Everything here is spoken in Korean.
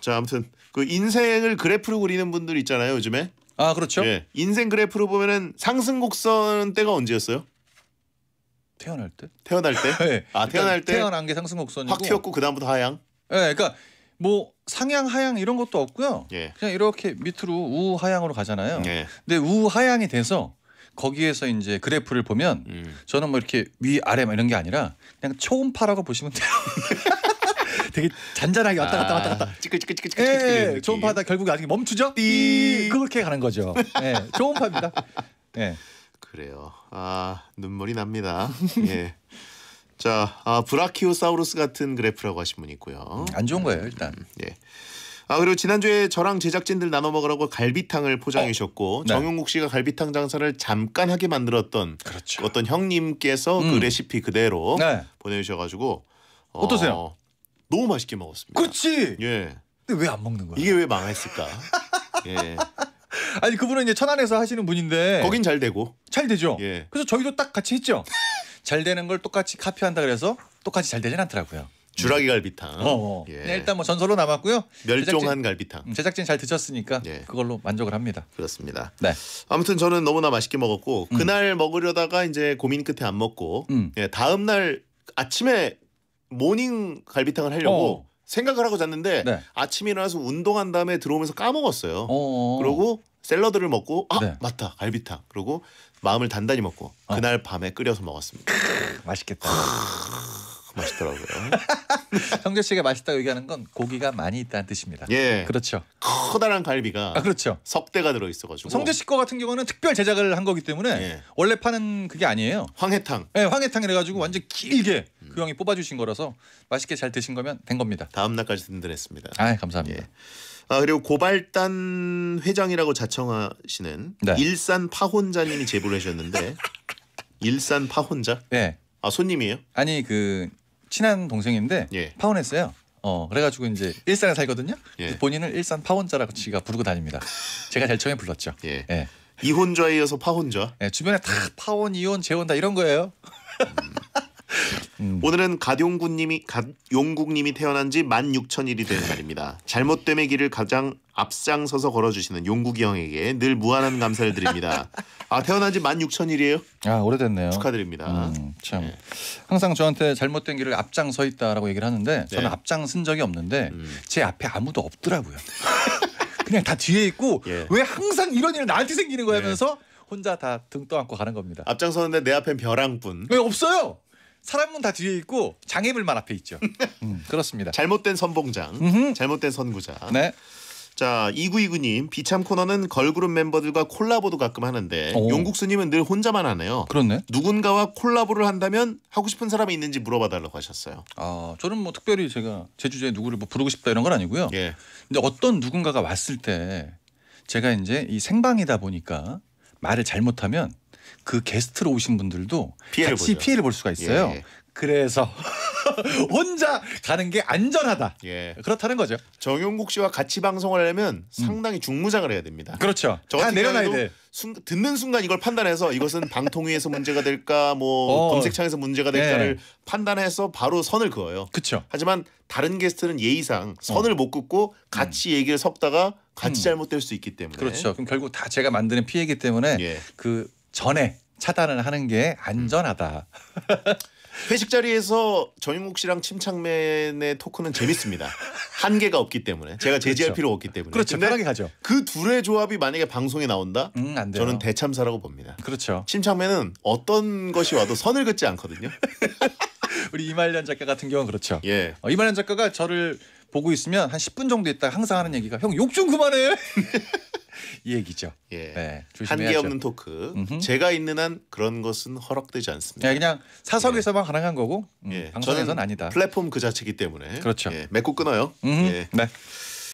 자 아무튼 그 인생을 그래프로 그리는 분들 있잖아요 요즘에. 아 그렇죠. 예. 인생 그래프로 보면은 상승 곡선 때가 언제였어요? 태어날 때? 태어날 때? 네. 아, 그러니까 태어날 때 태어난 게 상승 곡선이고 확 튀었고 그 다음부터 하향. 예, 네, 그니까뭐 상향 하향 이런 것도 없고요. 예. 그냥 이렇게 밑으로 우하향으로 가잖아요. 예. 근데 우하향이 돼서 거기에서 이제 그래프를 보면 음. 저는 뭐 이렇게 위 아래 막 이런 게 아니라 그냥 초음파라고 보시면 돼요. 되게 잔잔하게 왔다 갔다 왔다 갔다. 아. 찌끌찌끌찌끌찌끌. 예, 초음파다 결국 에 아직 멈추죠. 띠 그렇게 가는 거죠. 예, 초음파입니다. 예. 그래요. 아 눈물이 납니다. 예. 자, 아, 브라키오사우루스 같은 그래프라고 하신 분이 있고요. 안 좋은 거예요, 일단. 음, 예. 아 그리고 지난주에 저랑 제작진들 나눠 먹으라고 갈비탕을 포장해 어? 주셨고 어? 네. 정용국 씨가 갈비탕 장사를 잠깐 하게 만들었던 그렇죠. 어떤 형님께서 그 음. 그 레시피 그대로 네. 보내주셔가지고 어, 어떠세요? 너무 맛있게 먹었습니다. 그렇지. 예. 근데 왜 안 먹는 거야? 이게 왜 망했을까? 예. 아니 그분은 이제 천안에서 하시는 분인데 거긴 잘 되고 잘 되죠. 예. 그래서 저희도 딱 같이 했죠. 잘 되는 걸 똑같이 카피한다 그래서 똑같이 잘 되진 않더라고요. 주라기 갈비탕. 어, 어. 예. 네, 일단 뭐 전설로 남았고요. 멸종한 제작진, 갈비탕. 음, 제작진 잘 드셨으니까 예. 그걸로 만족을 합니다. 그렇습니다. 네. 아무튼 저는 너무나 맛있게 먹었고 음. 그날 먹으려다가 이제 고민 끝에 안 먹고 음. 예, 다음 날 아침에 모닝 갈비탕을 하려고 어. 생각을 하고 잤는데 네. 아침에 일어나서 운동한 다음에 들어오면서 까먹었어요. 어어. 그러고 샐러드를 먹고 아 네. 맞다 갈비탕 그리고 마음을 단단히 먹고 어. 그날 밤에 끓여서 먹었습니다. 맛있겠다. 맛있더라고요. 성재 씨가 맛있다고 얘기하는 건 고기가 많이 있다는 뜻입니다. 예, 그렇죠. 커다란 갈비가 아, 그렇죠. 석 대가 들어 있어가지고 성재 씨거 같은 경우는 특별 제작을 한 거기 때문에 예. 원래 파는 그게 아니에요. 황해탕. 네, 예, 황해탕이래 가지고 완전 길게 그 형이 뽑아주신 거라서 맛있게 잘 드신 거면 된 겁니다. 다음 날까지 든든했습니다. 아 감사합니다. 예. 아 그리고 고발단 회장이라고 자청하시는 네. 일산 파혼자님이 제보를 하셨는데 일산 파혼자? 네. 아 손님이에요? 아니 그 친한 동생인데 예. 파혼했어요. 어 그래가지고 이제 일산에 살거든요. 예. 그 본인을 일산 파혼자라고 지가 부르고 다닙니다. 제가 제일 처음에 불렀죠. 예. 예. 이혼자에 이어서 파혼자. 네, 예, 주변에 다 파혼, 이혼, 재혼 다 이런 거예요. 음. 음. 오늘은 갓용국님이 갓용국님이 태어난 지 만 육천 일이 되는 날입니다. 잘못됨의 길을 가장 앞장서서 걸어주시는 용국이 형에게 늘 무한한 감사를 드립니다. 아 태어난 지 만 육천 일이에요? 아 오래됐네요. 축하드립니다. 음, 네. 참 네. 항상 저한테 잘못된 길을 앞장서 있다라고 얘기를 하는데 네. 저는 네. 앞장쓴 적이 없는데 음. 제 앞에 아무도 없더라고요. 그냥 다 뒤에 있고 예. 왜 항상 이런 일 나한테 생기는 거야 네. 면서 예. 혼자 다 등 떠안고 가는 겁니다. 앞장서는데 내 앞엔 벼랑뿐. 왜 없어요? 사람은 다 뒤에 있고 장애물만 앞에 있죠. 음, 그렇습니다. 잘못된 선봉장, 음흠. 잘못된 선구장. 네. 자, 2929님, 비참 코너는 걸그룹 멤버들과 콜라보도 가끔 하는데 오. 용국수님은 늘 혼자만 하네요. 그렇네. 누군가와 콜라보를 한다면 하고 싶은 사람이 있는지 물어봐달라고 하셨어요. 아, 저는 뭐 특별히 제가 제 주제에 누구를 뭐 부르고 싶다 이런 건 아니고요. 예. 근데 어떤 누군가가 왔을 때 제가 이제 이 생방이다 보니까 말을 잘못하면 그 게스트로 오신 분들도 피해를 같이 보죠. 피해를 볼 수가 있어요. 예. 그래서 혼자 가는 게 안전하다. 예. 그렇다는 거죠. 정용국 씨와 같이 방송을 하려면 음. 상당히 중무장을 해야 됩니다. 그렇죠. 다 내려놔야 돼. 순- 듣는 순간 이걸 판단해서 이것은 방통위에서 문제가 될까 뭐 어. 검색창에서 문제가 될까를 네. 판단해서 바로 선을 그어요. 그렇죠. 하지만 다른 게스트는 예의상 어. 선을 못 긋고 같이 음. 얘기를 섞다가 같이 음. 잘못될 수 있기 때문에 그렇죠. 그럼 결국 다 제가 만드는 피해이기 때문에 예. 그 전에 차단을 하는 게 안전하다. 음. 회식 자리에서 전용국 씨랑 침착맨의 토크는 재밌습니다. 한계가 없기 때문에 제가 그렇죠. 제지할 그렇죠. 필요 없기 때문에 그렇죠. 편하게 가죠. 그 둘의 조합이 만약에 방송에 나온다, 음, 안 돼요. 저는 대참사라고 봅니다. 그렇죠. 침착맨은 어떤 것이 와도 선을 긋지 않거든요. 우리 이말년 작가 같은 경우는 그렇죠. 예. 어, 이말년 작가가 저를 보고 있으면 한 10분 정도 있다가 항상 하는 얘기가 형 욕 좀 그만해. 이 얘기죠. 예. 네, 한계 없는 토크. 음흠. 제가 있는 한 그런 것은 허락되지 않습니다. 네, 그냥 사석에서만 예. 가능한 거고 음, 예. 방송에서는 아니다. 플랫폼 그 자체이기 때문에. 그렇죠. 예, 맺고 끊어요. 예. 네.